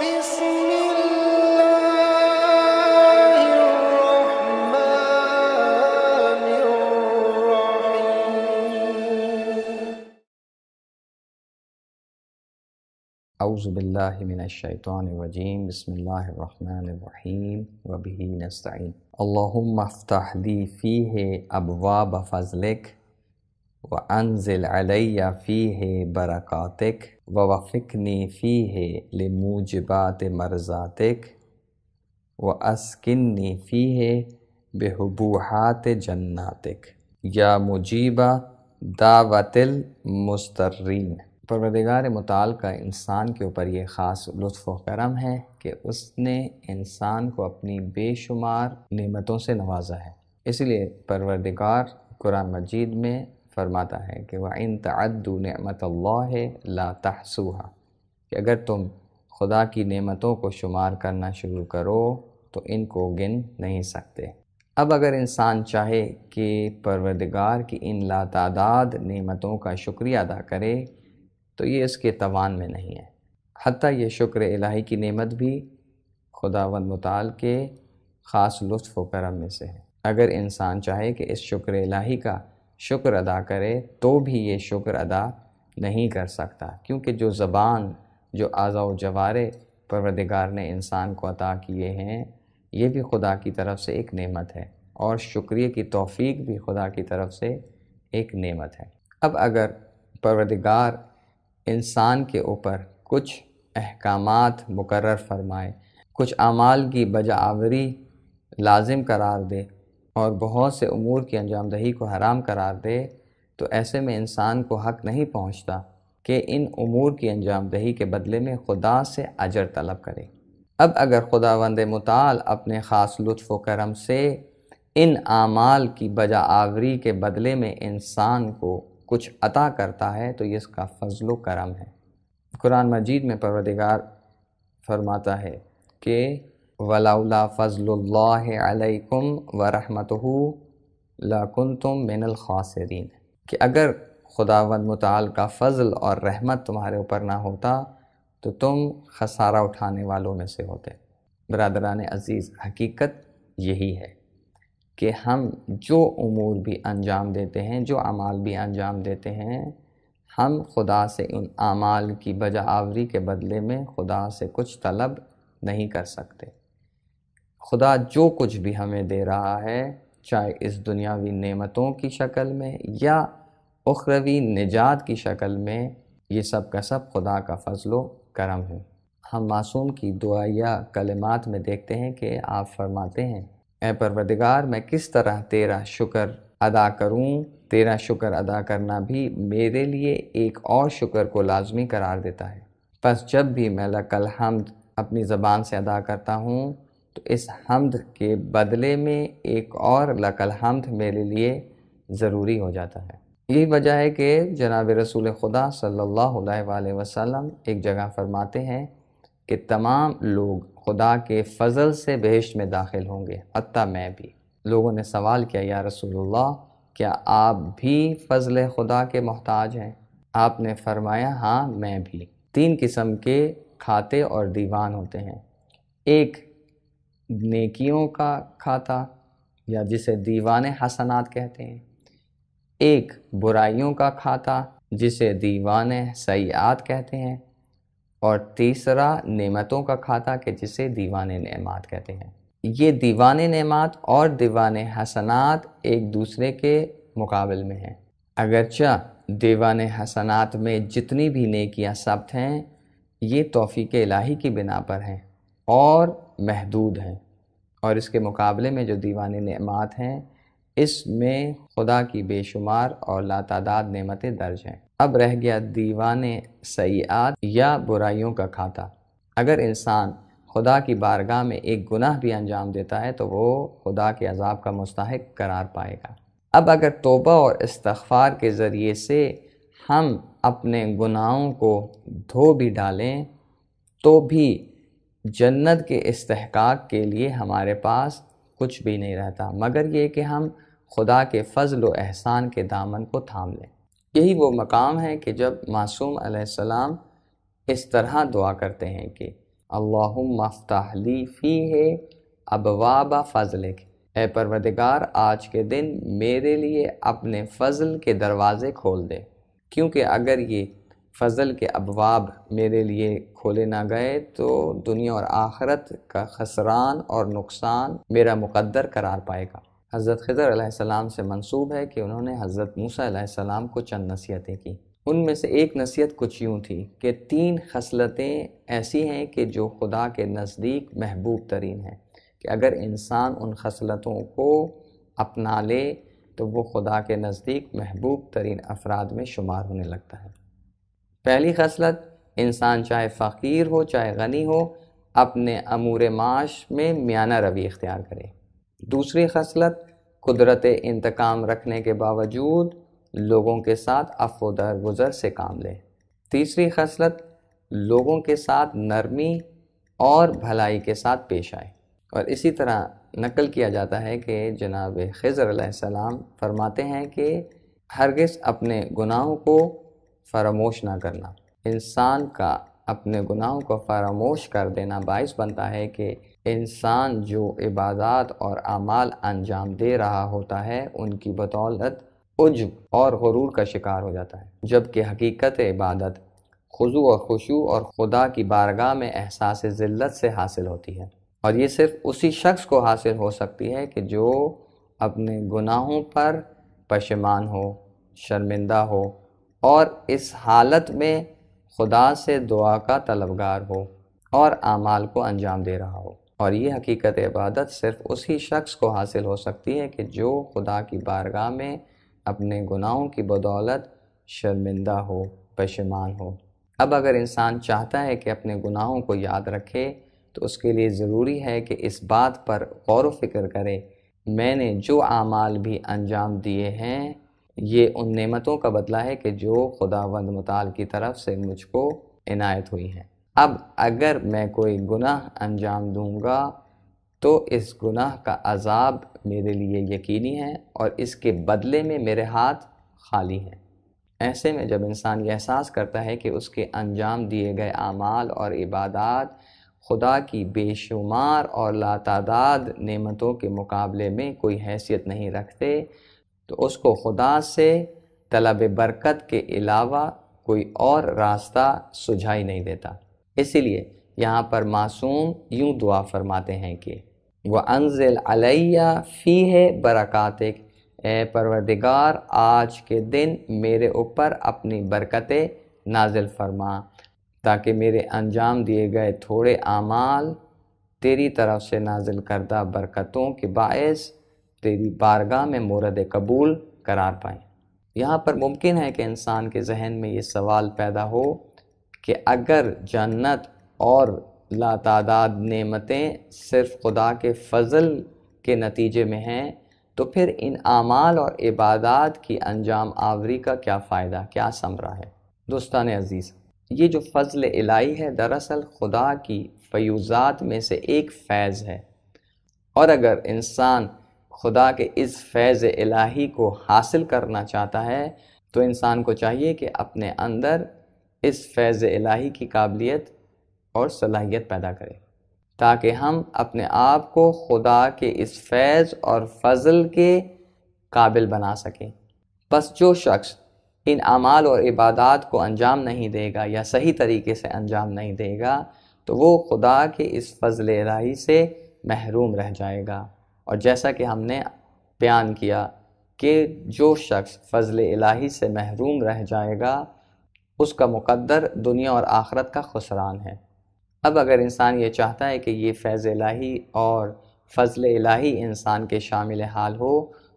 أعوذ بالله من الشيطان الرجيم بسم الله الرحمن الرحيم وبه نستعين اللهم افتح لي فيه أبواب فضلك व अनजिल अलैया फ़ी है बरक़ातिक व वफ़िकनी फ़ी है लिमूजबात मरज़ातिक व अस्किन्नी फ़ी है बेहबूहात जन्नातिक या मुजीबा दावतिल मुस्तरीन परवरदिगार मताल का इंसान के ऊपर ये ख़ास लुत्फ़ करम है कि उसने इंसान को अपनी बेशुमार नेमतों से नवाजा है इसलिए परवरदिगार कुरान मजीद में फरमाता है कि वह इन तदु नमत ला तहसूहा कि अगर तुम खुदा की नेमतों को शुमार करना शुरू करो तो इनको गिन नहीं सकते अब अगर इंसान चाहे कि परवरदगार की इन लातादाद नेमतों का शुक्रिया अदा करे तो ये इसके तवान में नहीं है हती ये शुक्र इलाही की नेमत भी खुदा मताल के ख़ास लुफ व करम में से है अगर इंसान चाहे कि इस शुक्र इलाही का शुक्र अदा करे तो भी ये शुक्र अदा नहीं कर सकता क्योंकि जो ज़बान जो आज़ा जवारे परवरदिगार ने इंसान को अता किए हैं ये भी खुदा की तरफ से एक नेमत है और शुक्रिय की तौफीक भी खुदा की तरफ से एक नेमत है अब अगर परवरदिगार इंसान के ऊपर कुछ अहकाम मुकर फरमाए कुछ अमाल की बजावरी लाजिम करार दे और बहुत से अमूर की अंजामदही को हराम करार दे तो ऐसे में इंसान को हक नहीं पहुँचता कि इन अमूर की अंजामदही के बदले में खुदा से अजर तलब करे अब अगर खुदा वंद मताल अपने ख़ास लुत्फ़ करम से इन आमाल की बजा आवरी के बदले में इंसान को कुछ अता करता है तो ये इसका फजल करम है कुरान मजीद में परवदगार फरमाता है कि वलाउला फ़ज़ल्लाकुम वरहमत लकुन तुम मिनल खासरीन कि अगर व मताल का फ़ज़ल और रहमत तुम्हारे ऊपर ना होता तो तुम खसारा उठाने वालों में से होते बरदरान अज़ीज़ हकीकत यही है कि हम जो अमूर भी अंजाम देते हैं जो अमाल भी अंजाम देते हैं हम खुदा से उन अमाल की बजा आवरी के बदले में खुदा से कुछ तलब नहीं कर सकते खुदा जो कुछ भी हमें दे रहा है चाहे इस दुनियावी नेमतों की शक्ल में या उखरवी निजात की शक्ल में ये सब का सब खुदा का फजलो करम है हम मासूम की दुआ या कलमात में देखते हैं कि आप फरमाते हैं ए परवदगार मैं किस तरह तेरा शुक्र अदा करूं तेरा शुक्र अदा करना भी मेरे लिए एक और शुक्र को लाजमी करार देता है बस जब भी मैं लकल हमद अपनी ज़बान से अदा करता हूँ तो इस हमद के बदले में एक और लकल हमद मेरे लिए ज़रूरी हो जाता है यही वजह है कि जनाब रसूल खुदा सल्लल्लाहु अलैहि वसल्लम एक जगह फरमाते हैं कि तमाम लोग खुदा के फजल से बहश में दाखिल होंगे हती मैं भी लोगों ने सवाल किया या रसूलुल्लाह क्या आप भी फजल खुदा के मोहताज हैं आपने फरमाया हाँ मैं भी तीन किस्म के खाते और दीवान होते हैं एक नेकियों का खाता या जिसे दीवान हसनात कहते हैं एक बुराइयों का खाता जिसे दीवान सयात कहते हैं और तीसरा नेमतों का खाता कि जिसे दीवान नमात कहते हैं ये दीवान नमात और दीवान हसनात एक दूसरे के मुकाबल में हैं अगरचा दीवान हसनात में जितनी भी नेकियां सब्त हैं ये तोफ़ी के इलाही की बिना पर हैं और महदूद हैं और इसके मुकाबले में जो दीवान नमत हैं इसमें खुदा की बेशुमार और लातादाद नमतें दर्ज हैं अब रह गया दीवान सयात या बुराइयों का खाता अगर इंसान खुदा की बारगाह में एक गुनाह भी अंजाम देता है तो वो खुदा के अजाब का मुस्तक करार पाएगा अब अगर तोबा और इस्तफ़ार के ज़रिए से हम अपने गुनाहों को धो भी डालें तो भी जन्नत के इस्तेहकाक के लिए हमारे पास कुछ भी नहीं रहता मगर ये कि हम खुदा के फजल व एहसान के दामन को थाम लें यही वो मकाम है कि जब मासूम सलाम इस तरह दुआ करते हैं कि अल्लाफ्ताली फ़ी है वाब फजल ए परवदगार आज के दिन मेरे लिए अपने फजल के दरवाज़े खोल दे क्योंकि अगर ये फ़ज़ल के अबवाब मेरे लिए खोले ना गए तो दुनिया और आखरत का खसरान और नुकसान मेरा मुकद्दर करार पाएगा हज़रत खजर अलैहिस्सलाम से मंसूब है कि उन्होंने हज़रत मूसा सलाम को चंद नसीहतें की उनमें से एक नसीहत कुछ यूँ थी कि तीन खसलतें ऐसी हैं कि जो खुदा के नज़दीक महबूब तरीन हैं कि अगर इंसान उन खसलतों को अपना ले तो वो खुदा के नज़दीक महबूब तरीन अफराद में शुमार होने लगता है पहली खसलत इंसान चाहे फ़कीर हो चाहे गनी हो अपने अमूर माश में म्याना रवि इख्तियार करे दूसरी खसलत कुदरत इंतकाम रखने के बावजूद लोगों के साथ अफो गुजर से काम ले तीसरी खसलत लोगों के साथ नरमी और भलाई के साथ पेश आए और इसी तरह नकल किया जाता है कि जनाब खज़र सलाम फरमाते हैं कि हरगिज़ अपने गुनाहों को फरामोश ना करना इंसान का अपने गुनाहों को फरामोश कर देना बायस बनता है कि इंसान जो इबादत और अमाल अंजाम दे रहा होता है उनकी बदौलत उज्ब और गुरूर का शिकार हो जाता है जबकि हकीकत इबादत खुजू और खुशू और खुदा की बारगाह में एहसास ज़िल्लत से हासिल होती है और ये सिर्फ उसी शख्स को हासिल हो सकती है कि जो अपने गुनाहों पर पशमान हो शर्मिंदा हो और इस हालत में खुदा से दुआ का तलबगार हो और आमाल को अंजाम दे रहा हो और ये हकीकत इबादत सिर्फ उसी शख्स को हासिल हो सकती है कि जो खुदा की बारगाह में अपने गुनाहों की बदौलत शर्मिंदा हो पशमान हो अब अगर इंसान चाहता है कि अपने गुनाहों को याद रखे तो उसके लिए ज़रूरी है कि इस बात पर गौर फिक्र करे मैंने जो आमाल भी अंजाम दिए हैं ये उन नेमतों का बदला है कि जो खुदावंद मताल की तरफ से मुझको इनायत हुई हैं अब अगर मैं कोई गुनाह अंजाम दूंगा तो इस गुनाह का अजाब मेरे लिए यकीनी है और इसके बदले में मेरे हाथ खाली हैं ऐसे में जब इंसान ये एहसास करता है कि उसके अंजाम दिए गए अमाल और इबादत खुदा की बेशुमार और लातादाद नेमतों के मुकाबले में कोई हैसियत नहीं रखते तो उसको खुदा से तलब बरकत के अलावा कोई और रास्ता सुझाई नहीं देता इसीलिए यहाँ पर मासूम यूँ दुआ फरमाते हैं कि वह अनजिल अलैया फ़ी है बरक़ात ए परवरदिगार आज के दिन मेरे ऊपर अपनी बरकतें नाजिल फरमा ताकि मेरे अंजाम दिए गए थोड़े आमाल तेरी तरफ से नाजिल करदा बरकतों के बायस तेरी बारगाह में मोरद कबूल करार पाए यहाँ पर मुमकिन है कि इंसान के जहन में ये सवाल पैदा हो कि अगर जन्नत और लातादाद नेमतें सिर्फ खुदा के फजल के नतीजे में हैं तो फिर इन आमाल और इबादत की अंजाम आवरी का क्या फ़ायदा क्या समरा है दोस्तान अजीज़ ये जो फ़जल इलाही है दरअसल खुदा की फयूज़ात में से एक फैज़ है और अगर इंसान खुदा के इस फैज़ इलाही को हासिल करना चाहता है तो इंसान को चाहिए कि अपने अंदर इस फैज़ इलाही की काबिलियत और सलाहियत पैदा करे ताकि हम अपने आप को खुदा के इस फैज़ और फजल के काबिल बना सकें बस जो शख्स इन अमाल और इबादत को अंजाम नहीं देगा या सही तरीके से अंजाम नहीं देगा तो वो खुदा के इस फजल राही से महरूम रह जाएगा और जैसा कि हमने बयान किया कि जो शख्स फजल इलाही से महरूम रह जाएगा उसका मुकद्दर दुनिया और आखरत का खुसरान है अब अगर इंसान ये चाहता है कि ये फैज़ इलाही और फजल इलाही इंसान के शामिल हाल हो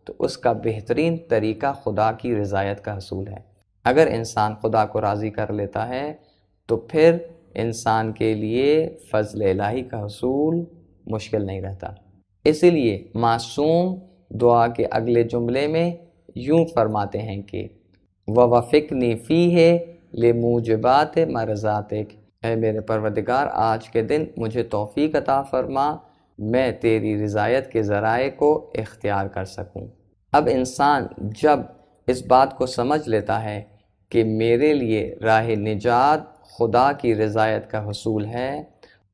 तो उसका बेहतरीन तरीका खुदा की रज़ायत का हसूल है अगर इंसान खुदा को राज़ी कर लेता है तो फिर इंसान के लिए फजल इलाही का हसूल मुश्किल नहीं रहता इसलिए मासूम दुआ के अगले जुमले में यूं फरमाते हैं कि व वफ़िकनी फ़ी है ले मुजबात मरजात है मेरे परवदगार आज के दिन मुझे तोफ़ी अता फरमा मैं तेरी रज़ायत के ज़राए को इख्तियार कर सकूं। अब इंसान जब इस बात को समझ लेता है कि मेरे लिए राह निजात खुदा की रज़ायत का हसूल है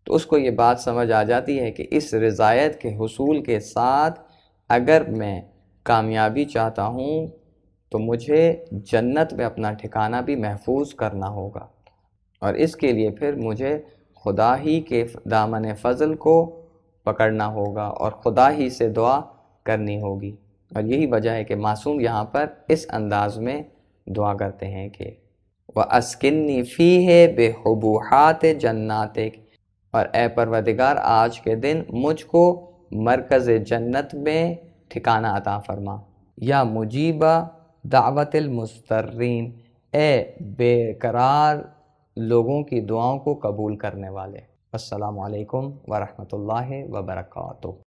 तो उसको ये बात समझ आ जाती है कि इस रज़ायत के हसूल के साथ अगर मैं कामयाबी चाहता हूँ तो मुझे जन्नत में अपना ठिकाना भी महफूज करना होगा और इसके लिए फिर मुझे खुदा ही के दामन फजल को पकड़ना होगा और खुदा ही से दुआ करनी होगी और यही वजह है कि मासूम यहाँ पर इस अंदाज़ में दुआ करते हैं कि वह अस्किन फ़ी है बेहबूहात जन्नात और ए परवदिगार आज के दिन मुझको मरकज़ जन्नत में ठिकाना अता फरमा या मुजीबा मुस्तरीन ए बेकरार लोगों की दुआओं को कबूल करने वाले असलकम वरहमल वर्का